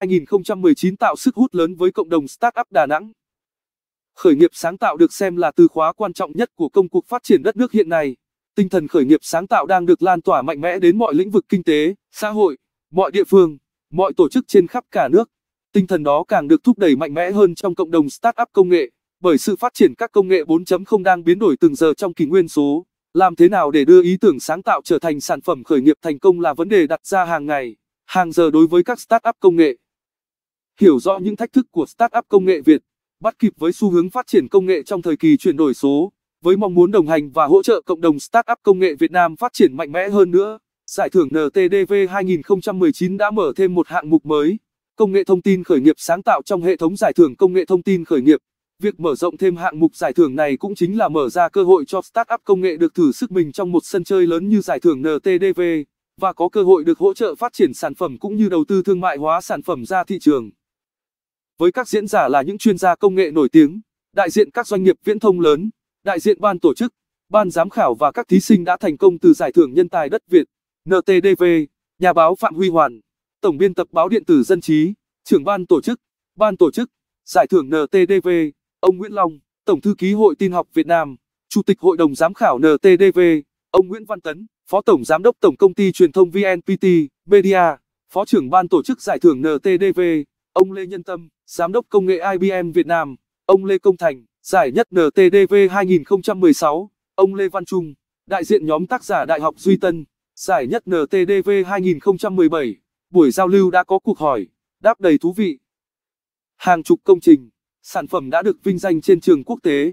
2019 tạo sức hút lớn với cộng đồng Startup Đà Nẵng. Khởi nghiệp sáng tạo được xem là từ khóa quan trọng nhất của công cuộc phát triển đất nước hiện nay. Tinh thần khởi nghiệp sáng tạo đang được lan tỏa mạnh mẽ đến mọi lĩnh vực kinh tế, xã hội, mọi địa phương, mọi tổ chức trên khắp cả nước. Tinh thần đó càng được thúc đẩy mạnh mẽ hơn trong cộng đồng startup công nghệ, bởi sự phát triển các công nghệ 4.0 đang biến đổi từng giờ trong kỷ nguyên số. Làm thế nào để đưa ý tưởng sáng tạo trở thành sản phẩm khởi nghiệp thành công là vấn đề đặt ra hàng ngày, hàng giờ đối với các startup công nghệ hiểu rõ những thách thức của startup công nghệ Việt, bắt kịp với xu hướng phát triển công nghệ trong thời kỳ chuyển đổi số, với mong muốn đồng hành và hỗ trợ cộng đồng startup công nghệ Việt Nam phát triển mạnh mẽ hơn nữa. Giải thưởng NTDV 2019 đã mở thêm một hạng mục mới, công nghệ thông tin khởi nghiệp sáng tạo trong hệ thống giải thưởng công nghệ thông tin khởi nghiệp. Việc mở rộng thêm hạng mục giải thưởng này cũng chính là mở ra cơ hội cho startup công nghệ được thử sức mình trong một sân chơi lớn như giải thưởng NTDV và có cơ hội được hỗ trợ phát triển sản phẩm cũng như đầu tư thương mại hóa sản phẩm ra thị trường với các diễn giả là những chuyên gia công nghệ nổi tiếng, đại diện các doanh nghiệp viễn thông lớn, đại diện ban tổ chức, ban giám khảo và các thí sinh đã thành công từ giải thưởng nhân tài đất Việt, NTDV, nhà báo Phạm Huy Hoàn, tổng biên tập báo điện tử Dân trí, trưởng ban tổ chức, ban tổ chức, giải thưởng NTDV, ông Nguyễn Long, tổng thư ký Hội Tin học Việt Nam, chủ tịch hội đồng giám khảo NTDV, ông Nguyễn Văn Tấn, phó tổng giám đốc tổng công ty truyền thông VNPT Media, phó trưởng ban tổ chức giải thưởng NTDV, ông Lê Nhân Tâm Giám đốc công nghệ IBM Việt Nam, ông Lê Công Thành, giải nhất NTDV 2016, ông Lê Văn Trung, đại diện nhóm tác giả Đại học Duy Tân, giải nhất NTDV 2017. Buổi giao lưu đã có cuộc hỏi, đáp đầy thú vị. Hàng chục công trình, sản phẩm đã được vinh danh trên trường quốc tế.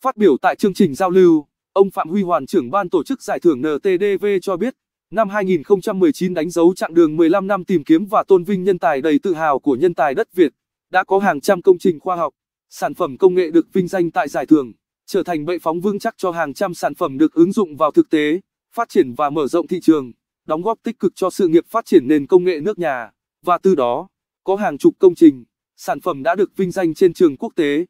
Phát biểu tại chương trình giao lưu, ông Phạm Huy Hoàn trưởng ban tổ chức giải thưởng NTDV cho biết, Năm 2019 đánh dấu chặng đường 15 năm tìm kiếm và tôn vinh nhân tài đầy tự hào của nhân tài đất Việt, đã có hàng trăm công trình khoa học, sản phẩm công nghệ được vinh danh tại giải thưởng, trở thành bệ phóng vững chắc cho hàng trăm sản phẩm được ứng dụng vào thực tế, phát triển và mở rộng thị trường, đóng góp tích cực cho sự nghiệp phát triển nền công nghệ nước nhà, và từ đó, có hàng chục công trình, sản phẩm đã được vinh danh trên trường quốc tế.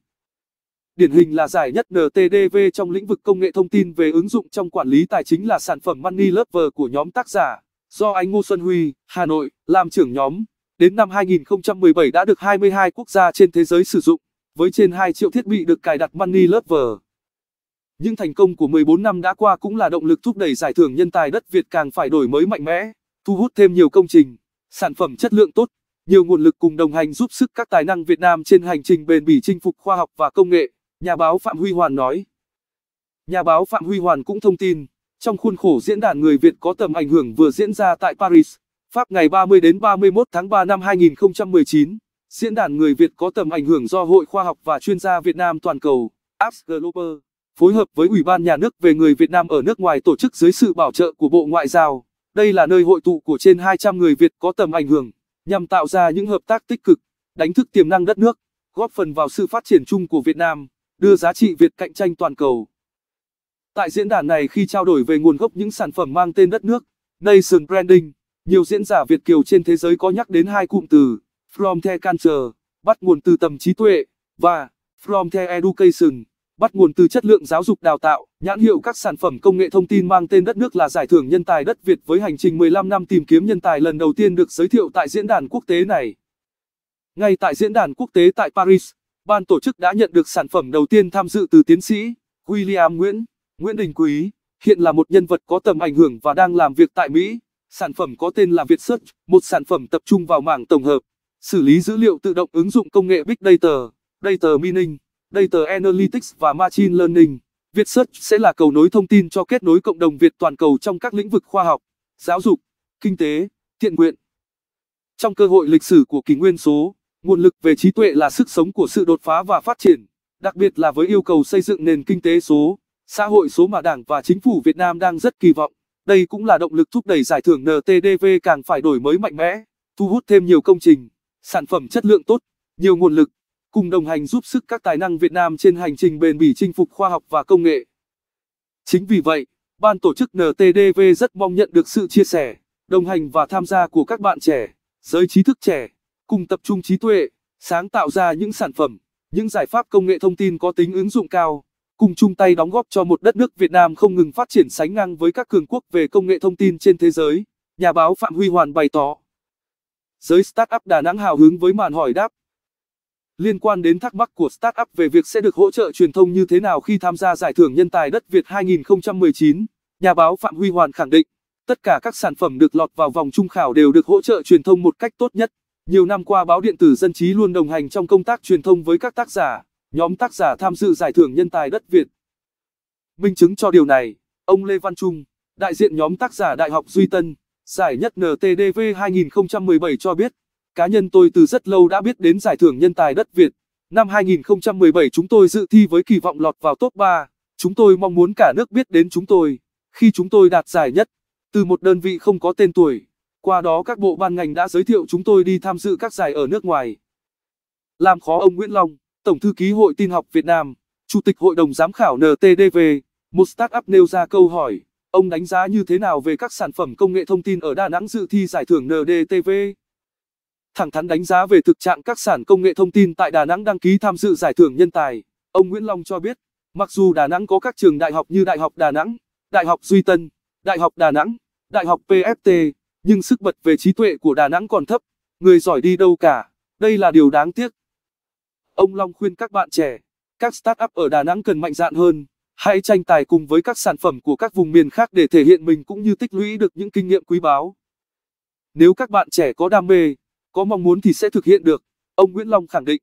Điển hình là giải nhất NTDV trong lĩnh vực công nghệ thông tin về ứng dụng trong quản lý tài chính là sản phẩm Money Lover của nhóm tác giả, do anh Ngô Xuân Huy, Hà Nội, làm trưởng nhóm. Đến năm 2017 đã được 22 quốc gia trên thế giới sử dụng, với trên 2 triệu thiết bị được cài đặt Money Lover. Những thành công của 14 năm đã qua cũng là động lực thúc đẩy giải thưởng nhân tài đất Việt càng phải đổi mới mạnh mẽ, thu hút thêm nhiều công trình, sản phẩm chất lượng tốt, nhiều nguồn lực cùng đồng hành giúp sức các tài năng Việt Nam trên hành trình bền bỉ chinh phục khoa học và công nghệ. Nhà báo Phạm Huy Hoàn nói. Nhà báo Phạm Huy Hoàn cũng thông tin, trong khuôn khổ diễn đàn người Việt có tầm ảnh hưởng vừa diễn ra tại Paris, Pháp ngày 30 đến 31 tháng 3 năm 2019, diễn đàn người Việt có tầm ảnh hưởng do Hội Khoa học và Chuyên gia Việt Nam toàn cầu, Apps Global, phối hợp với Ủy ban Nhà nước về người Việt Nam ở nước ngoài tổ chức dưới sự bảo trợ của Bộ Ngoại giao. Đây là nơi hội tụ của trên 200 người Việt có tầm ảnh hưởng, nhằm tạo ra những hợp tác tích cực, đánh thức tiềm năng đất nước, góp phần vào sự phát triển chung của Việt Nam đưa giá trị Việt cạnh tranh toàn cầu. Tại diễn đàn này khi trao đổi về nguồn gốc những sản phẩm mang tên đất nước, Nation Branding, nhiều diễn giả Việt kiều trên thế giới có nhắc đến hai cụm từ, From the Culture, bắt nguồn từ tầm trí tuệ, và From the Education, bắt nguồn từ chất lượng giáo dục đào tạo. Nhãn hiệu các sản phẩm công nghệ thông tin mang tên đất nước là giải thưởng nhân tài đất Việt với hành trình 15 năm tìm kiếm nhân tài lần đầu tiên được giới thiệu tại diễn đàn quốc tế này. Ngay tại diễn đàn quốc tế tại Paris, ban tổ chức đã nhận được sản phẩm đầu tiên tham dự từ tiến sĩ William Nguyễn, Nguyễn Đình Quý, hiện là một nhân vật có tầm ảnh hưởng và đang làm việc tại Mỹ. Sản phẩm có tên là Việt Search, một sản phẩm tập trung vào mảng tổng hợp, xử lý dữ liệu tự động ứng dụng công nghệ Big Data, Data Mining, Data Analytics và Machine Learning. Việt Search sẽ là cầu nối thông tin cho kết nối cộng đồng Việt toàn cầu trong các lĩnh vực khoa học, giáo dục, kinh tế, thiện nguyện. Trong cơ hội lịch sử của kỷ nguyên số Nguồn lực về trí tuệ là sức sống của sự đột phá và phát triển, đặc biệt là với yêu cầu xây dựng nền kinh tế số, xã hội số mà Đảng và chính phủ Việt Nam đang rất kỳ vọng. Đây cũng là động lực thúc đẩy giải thưởng NTDV càng phải đổi mới mạnh mẽ, thu hút thêm nhiều công trình, sản phẩm chất lượng tốt, nhiều nguồn lực, cùng đồng hành giúp sức các tài năng Việt Nam trên hành trình bền bỉ chinh phục khoa học và công nghệ. Chính vì vậy, ban tổ chức NTDV rất mong nhận được sự chia sẻ, đồng hành và tham gia của các bạn trẻ, giới trí thức trẻ cùng tập trung trí tuệ, sáng tạo ra những sản phẩm, những giải pháp công nghệ thông tin có tính ứng dụng cao, cùng chung tay đóng góp cho một đất nước Việt Nam không ngừng phát triển sánh ngang với các cường quốc về công nghệ thông tin trên thế giới, nhà báo Phạm Huy Hoàn bày tỏ. Giới startup Đà Nẵng hào hứng với màn hỏi đáp. Liên quan đến thắc mắc của startup về việc sẽ được hỗ trợ truyền thông như thế nào khi tham gia giải thưởng nhân tài đất Việt 2019, nhà báo Phạm Huy Hoàn khẳng định, tất cả các sản phẩm được lọt vào vòng trung khảo đều được hỗ trợ truyền thông một cách tốt nhất. Nhiều năm qua báo điện tử dân trí luôn đồng hành trong công tác truyền thông với các tác giả, nhóm tác giả tham dự giải thưởng nhân tài đất Việt. Minh chứng cho điều này, ông Lê Văn Trung, đại diện nhóm tác giả Đại học Duy Tân, giải nhất NTDV 2017 cho biết, cá nhân tôi từ rất lâu đã biết đến giải thưởng nhân tài đất Việt. Năm 2017 chúng tôi dự thi với kỳ vọng lọt vào top 3, chúng tôi mong muốn cả nước biết đến chúng tôi. Khi chúng tôi đạt giải nhất, từ một đơn vị không có tên tuổi, qua đó các bộ ban ngành đã giới thiệu chúng tôi đi tham dự các giải ở nước ngoài. Làm khó ông Nguyễn Long, Tổng thư ký Hội Tin học Việt Nam, Chủ tịch Hội đồng giám khảo NTDV, một startup nêu ra câu hỏi, ông đánh giá như thế nào về các sản phẩm công nghệ thông tin ở Đà Nẵng dự thi giải thưởng NDTV? Thẳng thắn đánh giá về thực trạng các sản công nghệ thông tin tại Đà Nẵng đăng ký tham dự giải thưởng nhân tài, ông Nguyễn Long cho biết, mặc dù Đà Nẵng có các trường đại học như Đại học Đà Nẵng, Đại học Duy Tân, Đại học Đà Nẵng, Đại học PFT, nhưng sức bật về trí tuệ của Đà Nẵng còn thấp, người giỏi đi đâu cả, đây là điều đáng tiếc. Ông Long khuyên các bạn trẻ, các startup ở Đà Nẵng cần mạnh dạn hơn, hãy tranh tài cùng với các sản phẩm của các vùng miền khác để thể hiện mình cũng như tích lũy được những kinh nghiệm quý báu. Nếu các bạn trẻ có đam mê, có mong muốn thì sẽ thực hiện được, ông Nguyễn Long khẳng định.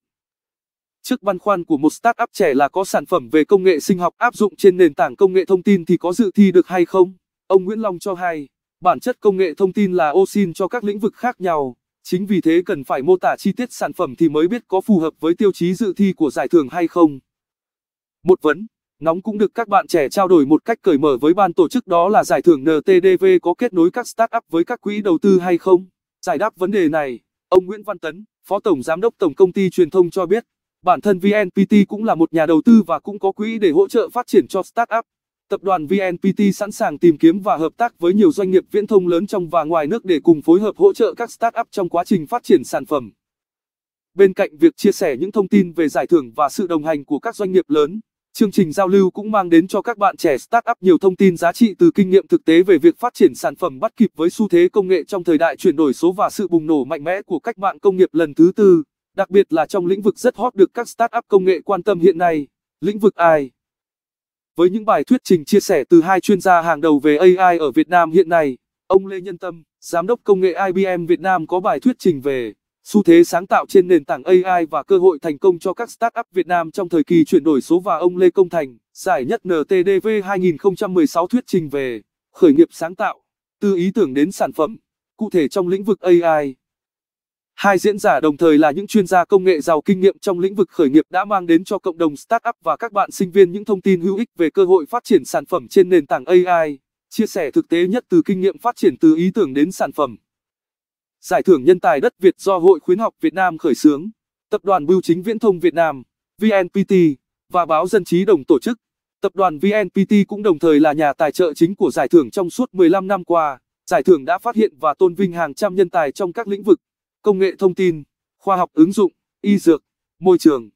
Trước băn khoăn của một startup trẻ là có sản phẩm về công nghệ sinh học áp dụng trên nền tảng công nghệ thông tin thì có dự thi được hay không, ông Nguyễn Long cho hay. Bản chất công nghệ thông tin là ô xin cho các lĩnh vực khác nhau, chính vì thế cần phải mô tả chi tiết sản phẩm thì mới biết có phù hợp với tiêu chí dự thi của giải thưởng hay không. Một vấn, nóng cũng được các bạn trẻ trao đổi một cách cởi mở với ban tổ chức đó là giải thưởng NTDV có kết nối các startup với các quỹ đầu tư hay không. Giải đáp vấn đề này, ông Nguyễn Văn Tấn, Phó Tổng Giám đốc Tổng Công ty Truyền thông cho biết, bản thân VNPT cũng là một nhà đầu tư và cũng có quỹ để hỗ trợ phát triển cho startup. Tập đoàn VNPT sẵn sàng tìm kiếm và hợp tác với nhiều doanh nghiệp viễn thông lớn trong và ngoài nước để cùng phối hợp hỗ trợ các startup trong quá trình phát triển sản phẩm. Bên cạnh việc chia sẻ những thông tin về giải thưởng và sự đồng hành của các doanh nghiệp lớn, chương trình giao lưu cũng mang đến cho các bạn trẻ startup nhiều thông tin giá trị từ kinh nghiệm thực tế về việc phát triển sản phẩm bắt kịp với xu thế công nghệ trong thời đại chuyển đổi số và sự bùng nổ mạnh mẽ của cách mạng công nghiệp lần thứ tư, đặc biệt là trong lĩnh vực rất hot được các startup công nghệ quan tâm hiện nay, lĩnh vực AI. Với những bài thuyết trình chia sẻ từ hai chuyên gia hàng đầu về AI ở Việt Nam hiện nay, ông Lê Nhân Tâm, giám đốc công nghệ IBM Việt Nam có bài thuyết trình về xu thế sáng tạo trên nền tảng AI và cơ hội thành công cho các startup Việt Nam trong thời kỳ chuyển đổi số và ông Lê Công Thành, giải nhất NTDV 2016 thuyết trình về khởi nghiệp sáng tạo, từ ý tưởng đến sản phẩm, cụ thể trong lĩnh vực AI. Hai diễn giả đồng thời là những chuyên gia công nghệ giàu kinh nghiệm trong lĩnh vực khởi nghiệp đã mang đến cho cộng đồng startup và các bạn sinh viên những thông tin hữu ích về cơ hội phát triển sản phẩm trên nền tảng AI, chia sẻ thực tế nhất từ kinh nghiệm phát triển từ ý tưởng đến sản phẩm. Giải thưởng nhân tài đất Việt do Hội khuyến học Việt Nam khởi xướng, Tập đoàn Bưu chính Viễn thông Việt Nam, VNPT và báo Dân trí đồng tổ chức. Tập đoàn VNPT cũng đồng thời là nhà tài trợ chính của giải thưởng trong suốt 15 năm qua. Giải thưởng đã phát hiện và tôn vinh hàng trăm nhân tài trong các lĩnh vực công nghệ thông tin, khoa học ứng dụng, y dược, môi trường.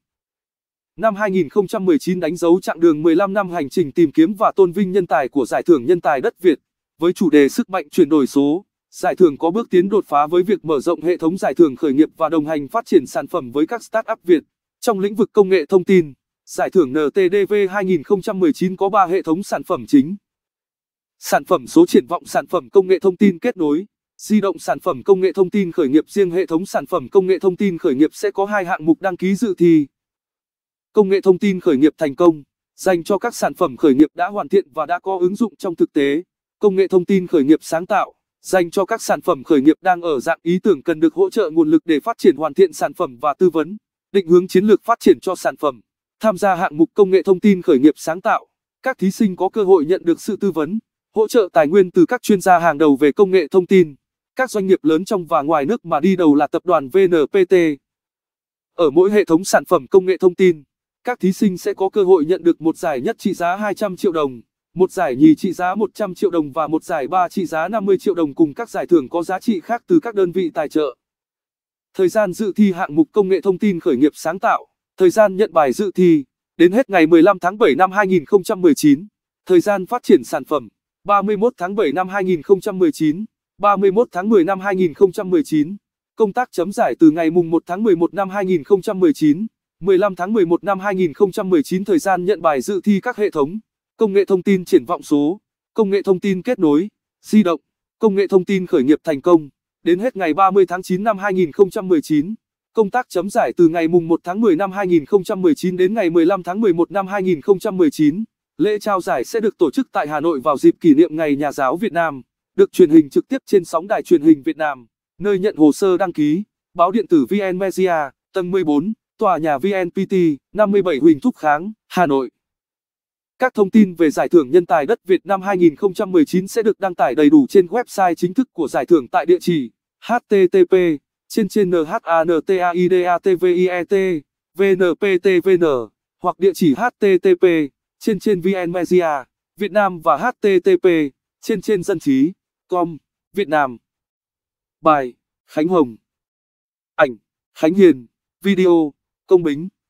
Năm 2019 đánh dấu chặng đường 15 năm hành trình tìm kiếm và tôn vinh nhân tài của Giải thưởng Nhân tài đất Việt. Với chủ đề Sức mạnh chuyển đổi số, giải thưởng có bước tiến đột phá với việc mở rộng hệ thống giải thưởng khởi nghiệp và đồng hành phát triển sản phẩm với các start-up Việt. Trong lĩnh vực công nghệ thông tin, giải thưởng NTDV 2019 có 3 hệ thống sản phẩm chính. Sản phẩm số triển vọng sản phẩm công nghệ thông tin kết nối, Di động sản phẩm công nghệ thông tin khởi nghiệp riêng hệ thống sản phẩm công nghệ thông tin khởi nghiệp sẽ có hai hạng mục đăng ký dự thi. Công nghệ thông tin khởi nghiệp thành công, dành cho các sản phẩm khởi nghiệp đã hoàn thiện và đã có ứng dụng trong thực tế. Công nghệ thông tin khởi nghiệp sáng tạo, dành cho các sản phẩm khởi nghiệp đang ở dạng ý tưởng cần được hỗ trợ nguồn lực để phát triển hoàn thiện sản phẩm và tư vấn, định hướng chiến lược phát triển cho sản phẩm. Tham gia hạng mục công nghệ thông tin khởi nghiệp sáng tạo, các thí sinh có cơ hội nhận được sự tư vấn, hỗ trợ tài nguyên từ các chuyên gia hàng đầu về công nghệ thông tin các doanh nghiệp lớn trong và ngoài nước mà đi đầu là tập đoàn VNPT. Ở mỗi hệ thống sản phẩm công nghệ thông tin, các thí sinh sẽ có cơ hội nhận được một giải nhất trị giá 200 triệu đồng, một giải nhì trị giá 100 triệu đồng và một giải ba trị giá 50 triệu đồng cùng các giải thưởng có giá trị khác từ các đơn vị tài trợ. Thời gian dự thi hạng mục công nghệ thông tin khởi nghiệp sáng tạo, thời gian nhận bài dự thi, đến hết ngày 15 tháng 7 năm 2019, thời gian phát triển sản phẩm, 31 tháng 7 năm 2019. 31 tháng 10 năm 2019, công tác chấm giải từ ngày mùng 1 tháng 11 năm 2019, 15 tháng 11 năm 2019 thời gian nhận bài dự thi các hệ thống, công nghệ thông tin triển vọng số, công nghệ thông tin kết nối, di động, công nghệ thông tin khởi nghiệp thành công. Đến hết ngày 30 tháng 9 năm 2019, công tác chấm giải từ ngày mùng 1 tháng 10 năm 2019 đến ngày 15 tháng 11 năm 2019, lễ trao giải sẽ được tổ chức tại Hà Nội vào dịp kỷ niệm Ngày Nhà giáo Việt Nam được truyền hình trực tiếp trên sóng đài truyền hình Việt Nam, nơi nhận hồ sơ đăng ký, báo điện tử VN Media, tầng 14, tòa nhà VNPT, 57 Huỳnh Thúc Kháng, Hà Nội. Các thông tin về giải thưởng nhân tài đất Việt năm 2019 sẽ được đăng tải đầy đủ trên website chính thức của giải thưởng tại địa chỉ http trên trên nhantaidatviet vnptvn e hoặc địa chỉ http trên trên vnmedia việt nam và http trên trên dân trí com, Việt Nam. Bài, Khánh Hồng. Ảnh, Khánh Hiền. Video, Công Bính.